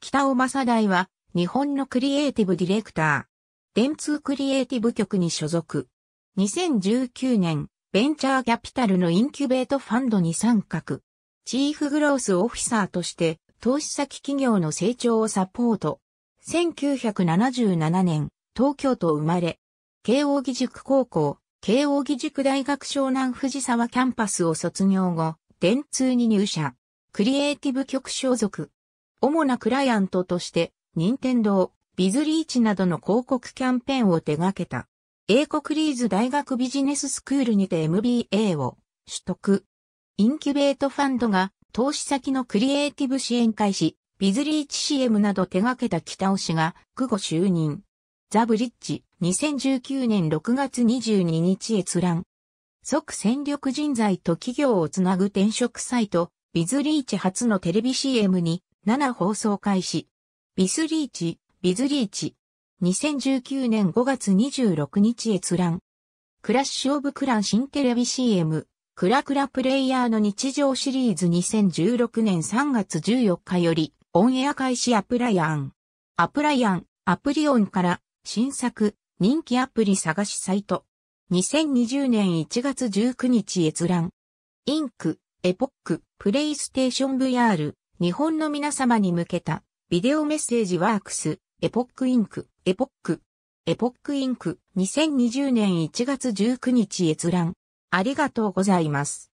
北尾正大は、日本のクリエイティブディレクター、電通クリエイティブ局に所属。2019年、ベンチャーキャピタルのインキュベートファンドに参画。チーフグロースオフィサーとして、投資先企業の成長をサポート。1977年、東京都生まれ。慶応義塾高校、慶応義塾大学湘南藤沢キャンパスを卒業後、電通に入社。クリエイティブ局所属。主なクライアントとして、任天堂、ビズリーチなどの広告キャンペーンを手掛けた。英国リーズ大学ビジネススクールにて MBA を取得。インキュベートファンドが投資先のクリエイティブ支援開始、ビズリーチ CM など手掛けた北尾氏が、久後就任。ザ・ブリッジ、2019年6月22日閲覧。即戦力人材と企業をつなぐ転職サイト、ビズリーチ初のテレビ CM に7放送開始。ビスリーチ、ビズリーチ。2019年5月26日閲覧。クラッシュオブクラン新テレビ CM、クラクラプレイヤーの日常シリーズ2016年3月14日より、オンエア開始アプライアン。アプライアン、アプリオンから、新作、人気アプリ探しサイト。2020年1月19日閲覧。インク、エポック、プレイステーション VR、日本の皆様に向けたビデオメッセージワークス、エポックインク、エポック、エポックインク、2020年1月19日閲覧。ありがとうございます。